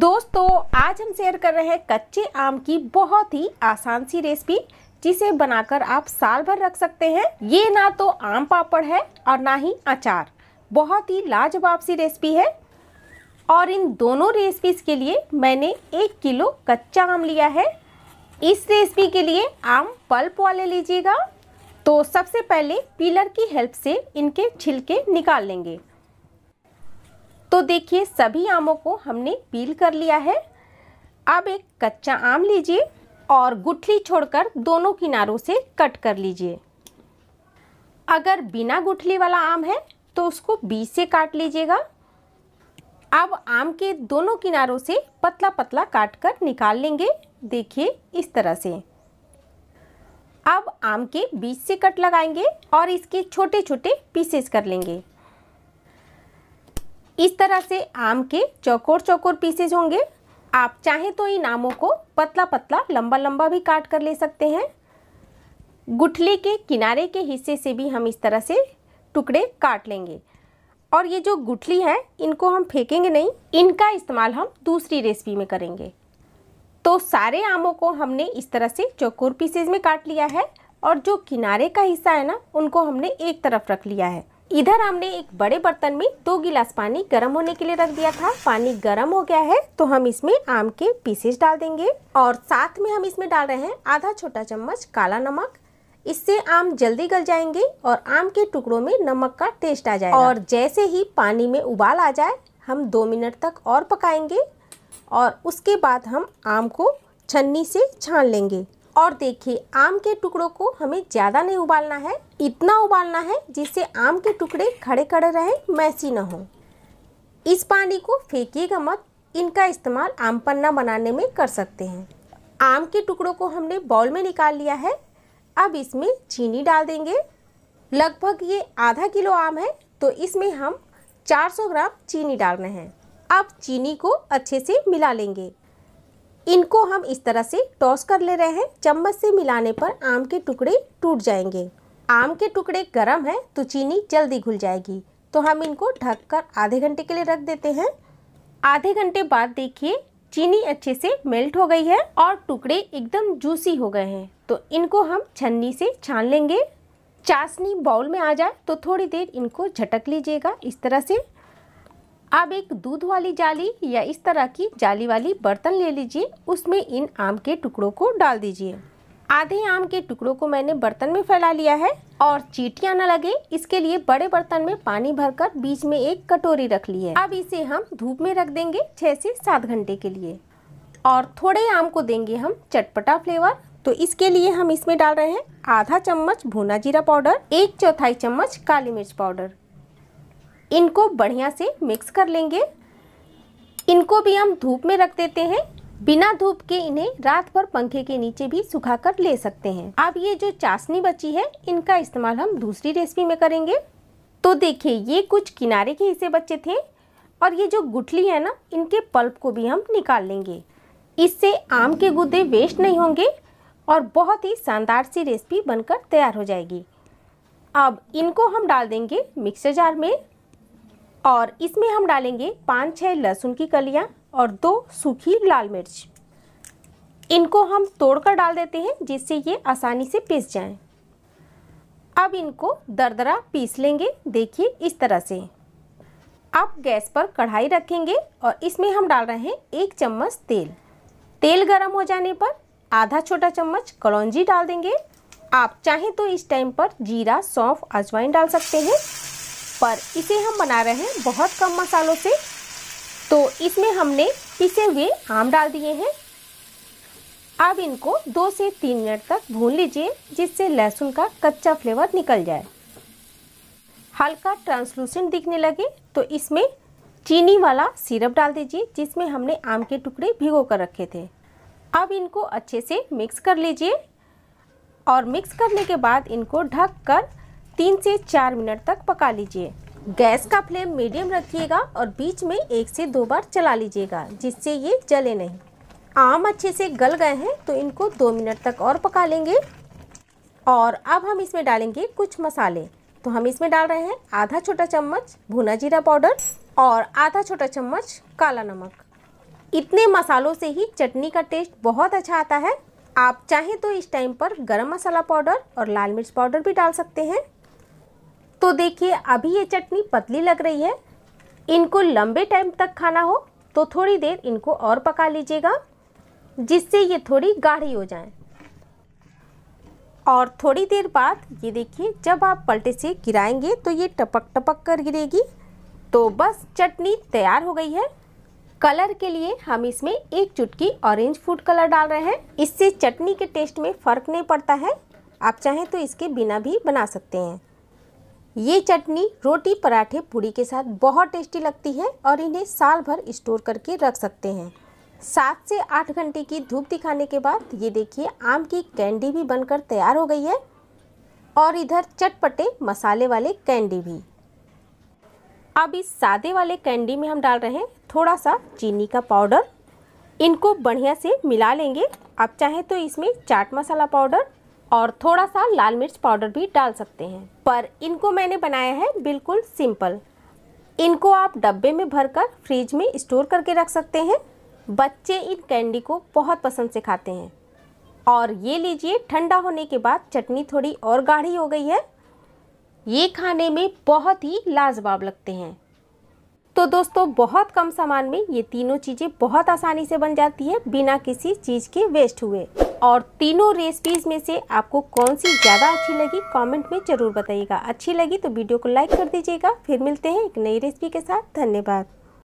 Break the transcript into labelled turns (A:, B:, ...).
A: दोस्तों आज हम शेयर कर रहे हैं कच्चे आम की बहुत ही आसान सी रेसिपी जिसे बनाकर आप साल भर रख सकते हैं ये ना तो आम पापड़ है और ना ही अचार बहुत ही लाजवाब सी रेसिपी है और इन दोनों रेसिपीज के लिए मैंने एक किलो कच्चा आम लिया है इस रेसिपी के लिए आम पल्प वाले लीजिएगा तो सबसे पहले पीलर की हेल्प से इनके छिलके निकाल लेंगे तो देखिए सभी आमों को हमने पील कर लिया है अब एक कच्चा आम लीजिए और गुठली छोड़कर दोनों किनारों से कट कर लीजिए अगर बिना गुठली वाला आम है तो उसको बीच से काट लीजिएगा अब आम के दोनों किनारों से पतला पतला काट कर निकाल लेंगे देखिए इस तरह से अब आम के बीच से कट लगाएंगे और इसके छोटे छोटे पीसेस कर लेंगे इस तरह से आम के चौकोर चौकोर पीसेज होंगे आप चाहें तो इन आमों को पतला पतला लंबा लंबा भी काट कर ले सकते हैं गुठली के किनारे के हिस्से से भी हम इस तरह से टुकड़े काट लेंगे और ये जो गुठली है इनको हम फेंकेंगे नहीं इनका इस्तेमाल हम दूसरी रेसिपी में करेंगे तो सारे आमों को हमने इस तरह से चौकोर पीसेज में काट लिया है और जो किनारे का हिस्सा है ना उनको हमने एक तरफ रख लिया है इधर हमने एक बड़े बर्तन में दो गिलास पानी गर्म होने के लिए रख दिया था पानी गर्म हो गया है तो हम इसमें आम के पीसेस डाल देंगे और साथ में हम इसमें डाल रहे हैं आधा छोटा चम्मच काला नमक इससे आम जल्दी गल जाएंगे और आम के टुकड़ों में नमक का टेस्ट आ जाएगा और जैसे ही पानी में उबाल आ जाए हम दो मिनट तक और पकाएंगे और उसके बाद हम आम को छन्नी से छान लेंगे और देखिए आम के टुकड़ों को हमें ज़्यादा नहीं उबालना है इतना उबालना है जिससे आम के टुकड़े खड़े खड़े रहें मैसी ना हो इस पानी को फेंकिएगा मत इनका इस्तेमाल आम पन्ना बनाने में कर सकते हैं आम के टुकड़ों को हमने बाउल में निकाल लिया है अब इसमें चीनी डाल देंगे लगभग ये आधा किलो आम है तो इसमें हम 400 ग्राम चीनी डाल रहे हैं अब चीनी को अच्छे से मिला लेंगे इनको हम इस तरह से टॉस कर ले रहे हैं चम्मच से मिलाने पर आम के टुकड़े टूट जाएंगे आम के टुकड़े गर्म हैं तो चीनी जल्दी घुल जाएगी तो हम इनको ढककर आधे घंटे के लिए रख देते हैं आधे घंटे बाद देखिए चीनी अच्छे से मेल्ट हो गई है और टुकड़े एकदम जूसी हो गए हैं तो इनको हम छन्नी से छान लेंगे चाशनी बाउल में आ जाए तो थोड़ी देर इनको झटक लीजिएगा इस तरह से आप एक दूध वाली जाली या इस तरह की जाली वाली बर्तन ले लीजिए उसमें इन आम के टुकड़ों को डाल दीजिए आधे आम के टुकड़ों को मैंने बर्तन में फैला लिया है और चीटियाँ न लगे इसके लिए बड़े बर्तन में पानी भरकर बीच में एक कटोरी रख ली है अब इसे हम धूप में रख देंगे छः से सात घंटे के लिए और थोड़े आम को देंगे हम चटपटा फ्लेवर तो इसके लिए हम इसमें डाल रहे हैं आधा चम्मच भुना जीरा पाउडर एक चौथाई चम्मच काली मिर्च पाउडर इनको बढ़िया से मिक्स कर लेंगे इनको भी हम धूप में रख देते हैं बिना धूप के इन्हें रात भर पंखे के नीचे भी सुखा कर ले सकते हैं अब ये जो चाशनी बची है इनका इस्तेमाल हम दूसरी रेसिपी में करेंगे तो देखिए ये कुछ किनारे के हिस्से बचे थे और ये जो गुठली है ना इनके पल्प को भी हम निकाल लेंगे इससे आम के गुदे वेस्ट नहीं होंगे और बहुत ही शानदार सी रेसिपी बनकर तैयार हो जाएगी अब इनको हम डाल देंगे मिक्सर जार में और इसमें हम डालेंगे पाँच छः लहसुन की कलियाँ और दो सूखी लाल मिर्च इनको हम तोड़कर डाल देते हैं जिससे ये आसानी से पीस जाएं। अब इनको दरदरा पीस लेंगे देखिए इस तरह से अब गैस पर कढ़ाई रखेंगे और इसमें हम डाल रहे हैं एक चम्मच तेल तेल गरम हो जाने पर आधा छोटा चम्मच कलौजी डाल देंगे आप चाहें तो इस टाइम पर जीरा सौंफ अजवाइन डाल सकते हैं पर इसे हम बना रहे हैं बहुत कम मसालों से तो इसमें हमने पिसे हुए आम डाल दिए हैं अब इनको दो से तीन मिनट तक भून लीजिए जिससे लहसुन का कच्चा फ्लेवर निकल जाए हल्का ट्रांसलूसेंट दिखने लगे तो इसमें चीनी वाला सिरप डाल दीजिए जिसमें हमने आम के टुकड़े भिगो कर रखे थे अब इनको अच्छे से मिक्स कर लीजिए और मिक्स करने के बाद इनको ढक कर तीन से चार मिनट तक पका लीजिए गैस का फ्लेम मीडियम रखिएगा और बीच में एक से दो बार चला लीजिएगा जिससे ये जले नहीं आम अच्छे से गल गए हैं तो इनको दो मिनट तक और पका लेंगे और अब हम इसमें डालेंगे कुछ मसाले तो हम इसमें डाल रहे हैं आधा छोटा चम्मच भुना जीरा पाउडर और आधा छोटा चम्मच काला नमक इतने मसालों से ही चटनी का टेस्ट बहुत अच्छा आता है आप चाहें तो इस टाइम पर गरम मसाला पाउडर और लाल मिर्च पाउडर भी डाल सकते हैं तो देखिए अभी ये चटनी पतली लग रही है इनको लंबे टाइम तक खाना हो तो थोड़ी देर इनको और पका लीजिएगा जिससे ये थोड़ी गाढ़ी हो जाए और थोड़ी देर बाद ये देखिए जब आप पलटे से गिराएंगे तो ये टपक टपक कर गिरेगी तो बस चटनी तैयार हो गई है कलर के लिए हम इसमें एक चुटकी ऑरेंज फूड कलर डाल रहे हैं इससे चटनी के टेस्ट में फ़र्क नहीं पड़ता है आप चाहें तो इसके बिना भी बना सकते हैं ये चटनी रोटी पराठे पूड़ी के साथ बहुत टेस्टी लगती है और इन्हें साल भर स्टोर करके रख सकते हैं सात से आठ घंटे की धूप दिखाने के बाद ये देखिए आम की कैंडी भी बनकर तैयार हो गई है और इधर चटपटे मसाले वाले कैंडी भी अब इस सादे वाले कैंडी में हम डाल रहे हैं थोड़ा सा चीनी का पाउडर इनको बढ़िया से मिला लेंगे आप चाहें तो इसमें चाट मसाला पाउडर और थोड़ा सा लाल मिर्च पाउडर भी डाल सकते हैं पर इनको मैंने बनाया है बिल्कुल सिंपल इनको आप डब्बे में भरकर फ्रिज में स्टोर करके रख सकते हैं बच्चे इन कैंडी को बहुत पसंद से खाते हैं और ये लीजिए ठंडा होने के बाद चटनी थोड़ी और गाढ़ी हो गई है ये खाने में बहुत ही लाजवाब लगते हैं तो दोस्तों बहुत कम सामान में ये तीनों चीज़ें बहुत आसानी से बन जाती है बिना किसी चीज़ के वेस्ट हुए और तीनों रेसिपीज़ में से आपको कौन सी ज़्यादा अच्छी लगी कमेंट में ज़रूर बताइएगा अच्छी लगी तो वीडियो को लाइक कर दीजिएगा फिर मिलते हैं एक नई रेसिपी के साथ धन्यवाद